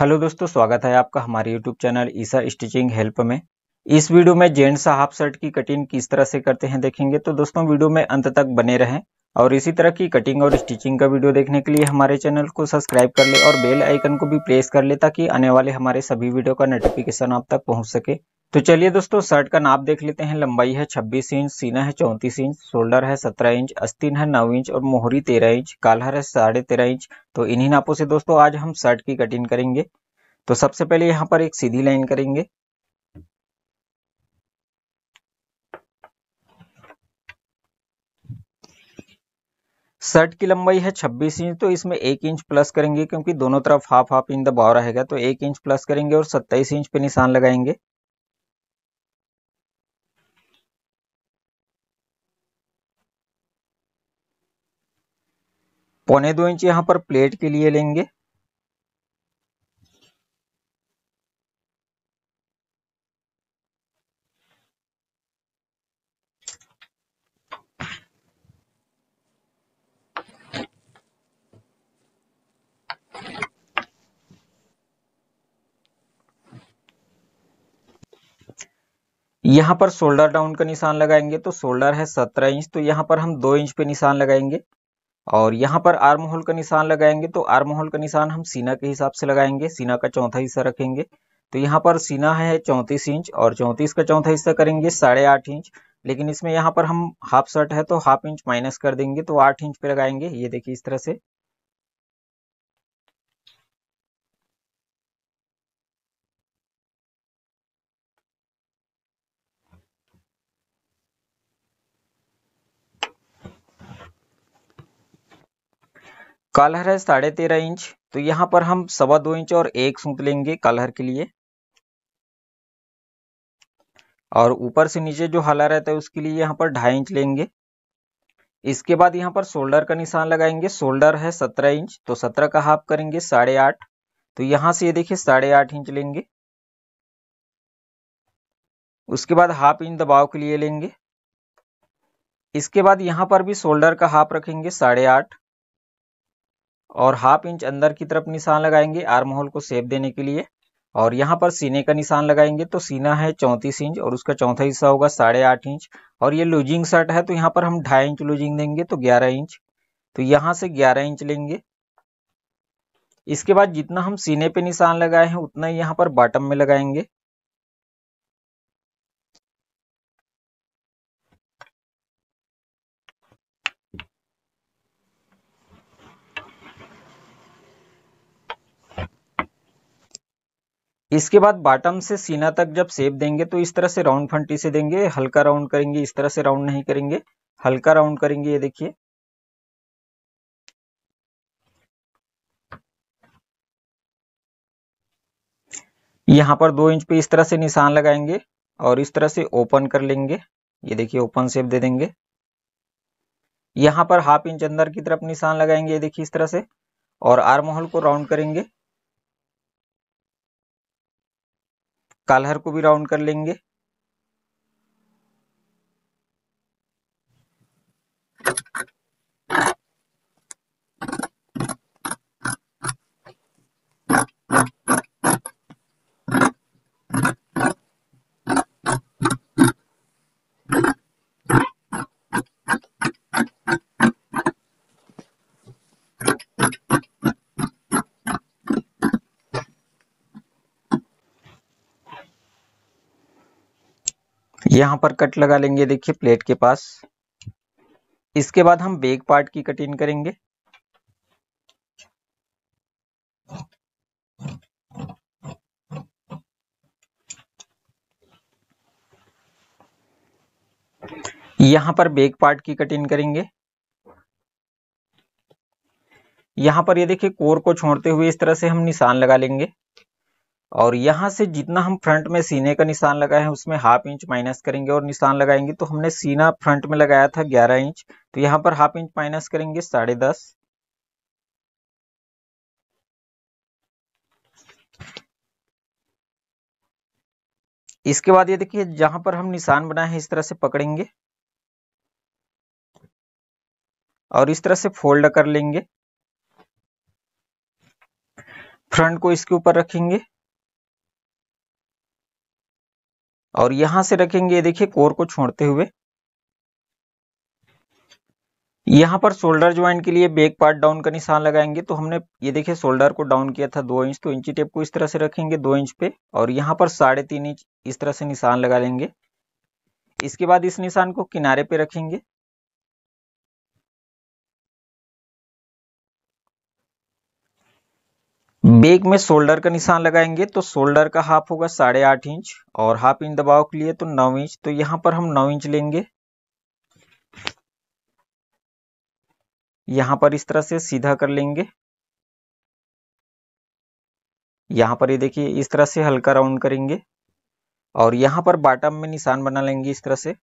hello दोस्तों स्वागत है आपका हमारे YouTube channel Isa stitching help में इस वीडियो में जेंट्स हाफ शर्ट की कटिंग किस तरह से करते हैं देखेंगे तो दोस्तों वीडियो में अंत तक बने रहें और इसी तरह की कटिंग और स्टिचिंग का वीडियो देखने के लिए हमारे चैनल को सब्सक्राइब कर ले और बेल आइकन को भी प्रेस कर ले ताकि आने वाले हमारे सभी वीडियो का नोटिफिकेशन आप तक पहुँच सके तो चलिए दोस्तों शर्ट का नाप देख लेते हैं लंबाई है 26 इंच सीना है 34 इंच शोल्डर है 17 इंच अस्तिन है 9 इंच और मोहरी 13 इंच कालहर है साढ़े तेरह इंच तो इन्हीं नापों से दोस्तों आज हम शर्ट की कटिंग करेंगे तो सबसे पहले यहाँ पर एक सीधी लाइन करेंगे शर्ट की लंबाई है 26 इंच तो इसमें एक इंच प्लस करेंगे क्योंकि दोनों तरफ हाफ हाफ इंच दबाव रहेगा तो एक इंच प्लस करेंगे और 27 इंच पे निशान लगाएंगे पौने दो इंच यहां पर प्लेट के लिए लेंगे यहां पर शोल्डर डाउन का निशान लगाएंगे तो शोल्डर है सत्रह इंच तो यहां पर हम दो इंच पे निशान लगाएंगे और यहाँ पर आर्म होल का निशान लगाएंगे तो आर्म होल का निशान हम सीना के हिसाब से लगाएंगे सीना का चौथा हिस्सा रखेंगे तो यहाँ पर सीना है चौंतीस इंच और चौंतीस का चौथा हिस्सा करेंगे साढ़े आठ इंच लेकिन इसमें यहाँ पर हम हाफ शर्ट है तो हाफ इंच माइनस कर देंगे तो आठ इंच पे लगाएंगे ये देखिए इस तरह से कालहर है साढ़े तेरह इंच तो यहाँ पर हम सवा दो इंच और एक सूत लेंगे कालहर के लिए और ऊपर से नीचे जो हाला रहता है उसके लिए यहाँ पर ढाई इंच लेंगे इसके बाद यहाँ पर शोल्डर का निशान लगाएंगे शोल्डर है सत्रह इंच तो सत्रह का हाफ करेंगे साढ़े आठ तो यहां से ये देखिए साढ़े आठ इंच लेंगे उसके बाद हाफ इंच दबाव के लिए लेंगे इसके बाद यहाँ पर भी शोल्डर का हाफ रखेंगे साढ़े आठ और हाफ इंच अंदर की तरफ निशान लगाएंगे आर्म होल को सेप देने के लिए और यहाँ पर सीने का निशान लगाएंगे तो सीना है चौंतीस इंच और उसका चौथा हिस्सा होगा साढ़े आठ इंच और ये लूजिंग शर्ट है तो यहाँ पर हम ढाई इंच लूजिंग देंगे तो ग्यारह इंच तो यहाँ से ग्यारह इंच लेंगे इसके बाद जितना हम सीने पे निशान लगाए हैं उतना ही यहाँ पर बॉटम में लगाएंगे इसके बाद बॉटम से सीना तक जब सेप देंगे तो इस तरह से राउंड फंटी से देंगे हल्का राउंड करेंगे इस तरह से राउंड नहीं करेंगे हल्का राउंड करेंगे ये देखिए यहां पर दो इंच पे इस तरह से निशान लगाएंगे और इस तरह से ओपन कर लेंगे ये देखिए ओपन सेप दे देंगे यहां पर हाफ इंच अंदर की तरफ निशान लगाएंगे ये देखिए इस तरह से और आर्म होल को राउंड करेंगे कालहर को भी राउंड कर लेंगे यहां पर कट लगा लेंगे देखिए प्लेट के पास इसके बाद हम बेग पार्ट की कटिंग करेंगे यहां पर बेग पार्ट की कटिंग करेंगे यहां पर ये देखिए कोर को छोड़ते हुए इस तरह से हम निशान लगा लेंगे और यहाँ से जितना हम फ्रंट में सीने का निशान लगाए हैं उसमें हाफ इंच माइनस करेंगे और निशान लगाएंगे तो हमने सीना फ्रंट में लगाया था ग्यारह इंच तो यहाँ पर हाफ इंच माइनस करेंगे साढ़े दस इसके बाद ये देखिए जहां पर हम निशान बनाए हैं इस तरह से पकड़ेंगे और इस तरह से फोल्ड कर लेंगे फ्रंट को इसके ऊपर रखेंगे और यहां से रखेंगे देखिए कोर को छोड़ते हुए यहां पर शोल्डर ज्वाइंट के लिए बैक पार्ट डाउन का निशान लगाएंगे तो हमने ये देखिए शोल्डर को डाउन किया था दो इंच तो इंची टेप को इस तरह से रखेंगे दो इंच पे और यहाँ पर साढ़े तीन इंच इस तरह से निशान लगा लेंगे इसके बाद इस निशान को किनारे पे रखेंगे बेग में शोल्डर का निशान लगाएंगे तो शोल्डर का हाफ होगा साढ़े आठ इंच और हाफ इंच दबाव के लिए तो नौ इंच तो यहां पर हम नौ इंच लेंगे यहां पर इस तरह से सीधा कर लेंगे यहां पर ये यह देखिए इस तरह से हल्का राउंड करेंगे और यहां पर बाटम में निशान बना लेंगे इस तरह से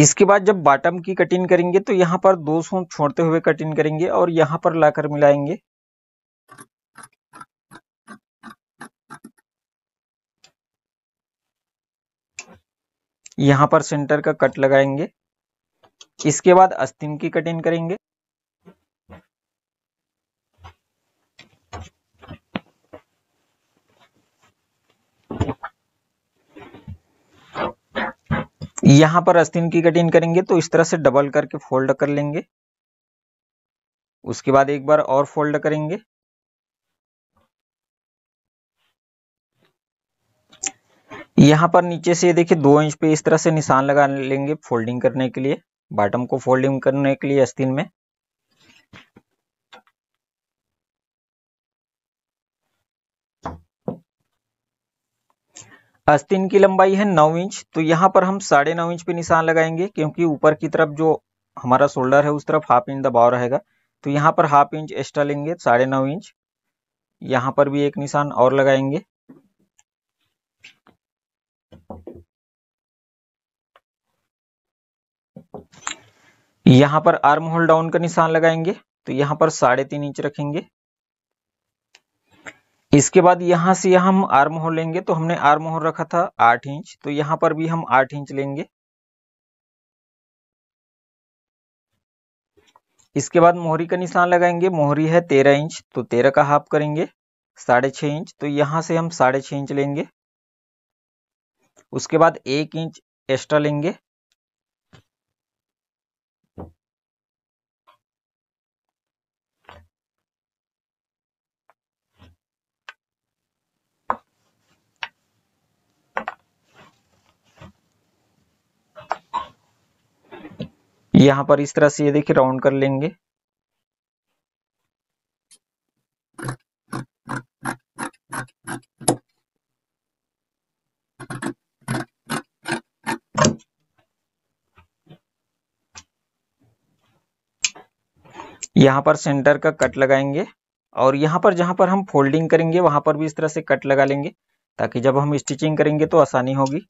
इसके बाद जब बॉटम की कटिंग करेंगे तो यहाँ पर दो सौ छोड़ते हुए कटिंग करेंगे और यहाँ पर लाकर मिलाएंगे यहाँ पर सेंटर का कट लगाएंगे इसके बाद अस्तिन की कटिंग करेंगे यहां पर अस्तिन की कटिंग करेंगे तो इस तरह से डबल करके फोल्ड कर लेंगे उसके बाद एक बार और फोल्ड करेंगे यहां पर नीचे से देखिए दो इंच पे इस तरह से निशान लगा लेंगे फोल्डिंग करने के लिए बॉटम को फोल्डिंग करने के लिए अस्तिन में अस्तिन की लंबाई है नौ इंच तो यहाँ पर हम साढ़े नौ इंच पे निशान लगाएंगे क्योंकि ऊपर की तरफ जो हमारा शोल्डर है उस तरफ हाफ इंच दबाव रहेगा तो यहाँ पर हाफ इंच एक्स्ट्रा लेंगे साढ़े नौ इंच यहाँ पर भी एक निशान और लगाएंगे यहाँ पर आर्म होल डाउन का निशान लगाएंगे तो यहाँ पर साढ़े तीन इंच रखेंगे इसके बाद यहाँ से हम आर मोहर लेंगे तो हमने आर मोहर रखा था आठ इंच तो यहाँ पर भी हम आठ इंच लेंगे इसके बाद मोहरी का निशान लगाएंगे मोहरी है तेरह इंच तो तेरह का हाफ करेंगे साढ़े छः इंच तो यहाँ से हम साढ़े छः इंच लेंगे उसके बाद एक इंच एक्स्ट्रा लेंगे यहां पर इस तरह से ये देखिए राउंड कर लेंगे यहां पर सेंटर का कट लगाएंगे और यहां पर जहां पर हम फोल्डिंग करेंगे वहां पर भी इस तरह से कट लगा लेंगे ताकि जब हम स्टिचिंग करेंगे तो आसानी होगी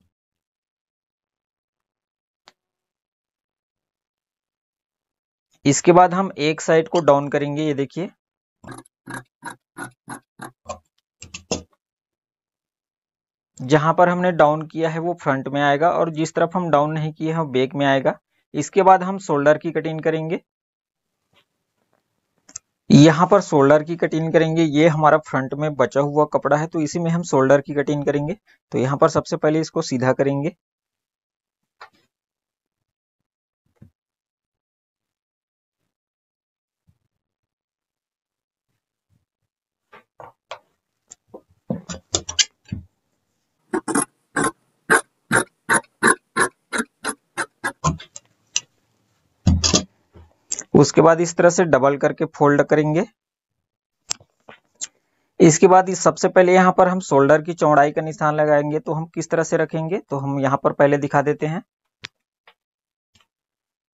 इसके बाद हम एक साइड को डाउन करेंगे ये देखिए जहां पर हमने डाउन किया है वो फ्रंट में आएगा और जिस तरफ हम डाउन नहीं किए हैं वो बैक में आएगा इसके बाद हम शोल्डर की कटिंग करेंगे यहां पर शोल्डर की कटिंग करेंगे ये हमारा फ्रंट में बचा हुआ कपड़ा है तो इसी में हम शोल्डर की कटिंग करेंगे तो यहां पर सबसे पहले इसको सीधा करेंगे उसके बाद इस तरह से डबल करके फोल्ड करेंगे इसके बाद इस सबसे पहले यहाँ पर हम शोल्डर की चौड़ाई का निशान लगाएंगे तो हम किस तरह से रखेंगे तो हम यहाँ पर पहले दिखा देते हैं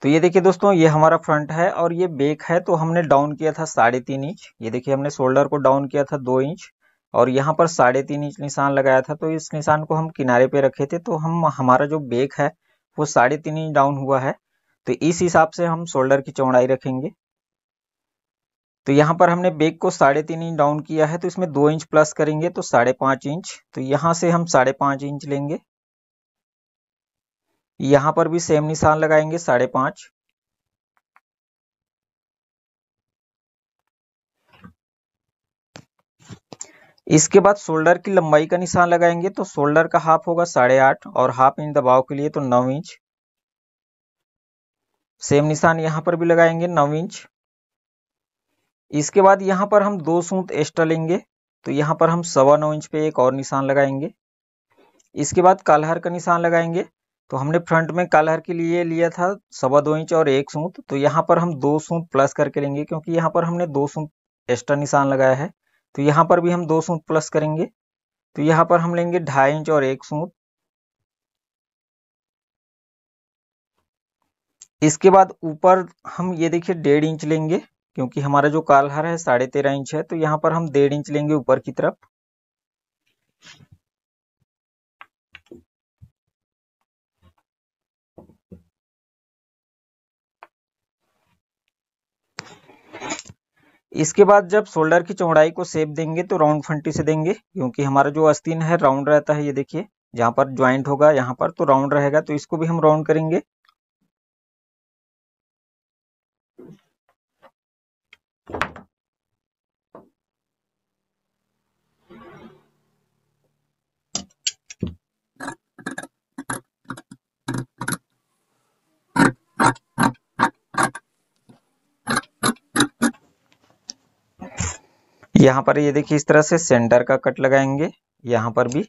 तो ये देखिए दोस्तों ये हमारा फ्रंट है और ये बेक है तो हमने डाउन किया था साढ़े तीन इंच ये देखिए हमने शोल्डर को डाउन किया था दो इंच और यहाँ पर साढ़े तीन इंच निशान लगाया था तो इस निशान को हम किनारे पे रखे थे तो हम हमारा जो बेक है वो साढ़े तीन इंच डाउन हुआ है तो इस हिसाब से हम शोल्डर की चौड़ाई रखेंगे तो यहाँ पर हमने बेग को साढ़े तीन इंच डाउन किया है तो इसमें दो इंच प्लस करेंगे तो साढ़े पांच इंच तो यहां से हम साढ़े पांच इंच लेंगे यहां पर भी सेम निशान लगाएंगे साढ़े पांच इसके बाद शोल्डर की लंबाई का निशान लगाएंगे तो शोल्डर का हाफ होगा साढ़े आठ और हाफ इंच दबाव के लिए तो नौ इंच सेम निशान यहाँ पर भी लगाएंगे नौ इंच इसके बाद यहाँ पर हम दो सूत एक्स्ट्रा लेंगे तो यहाँ पर हम सवा नौ इंच पे एक और निशान लगाएंगे इसके बाद कालहर का निशान लगाएंगे तो हमने फ्रंट में कालहर के लिए लिया था सवा दो इंच और एक सूत तो यहाँ पर हम दो सूत प्लस करके लेंगे क्योंकि यहाँ पर हमने दो सूत एक्स्ट्रा निशान लगाया है तो यहाँ पर भी हम दो सूत प्लस करेंगे तो यहाँ पर हम लेंगे ढाई इंच और एक सूत इसके बाद ऊपर हम ये देखिए डेढ़ इंच लेंगे क्योंकि हमारा जो कालहर है साढ़े तेरह इंच है तो यहां पर हम डेढ़ इंच लेंगे ऊपर की तरफ इसके बाद जब शोल्डर की चौड़ाई को सेप देंगे तो राउंड फंटी से देंगे क्योंकि हमारा जो अस्तीन है राउंड रहता है ये देखिए जहां पर ज्वाइंट होगा यहां पर तो राउंड रहेगा तो इसको भी हम राउंड करेंगे यहां पर ये देखिए इस तरह से सेंटर का कट लगाएंगे यहां पर भी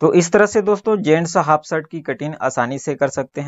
तो इस तरह से दोस्तों जेंट्स हाफ शर्ट की कटिंग आसानी से कर सकते हैं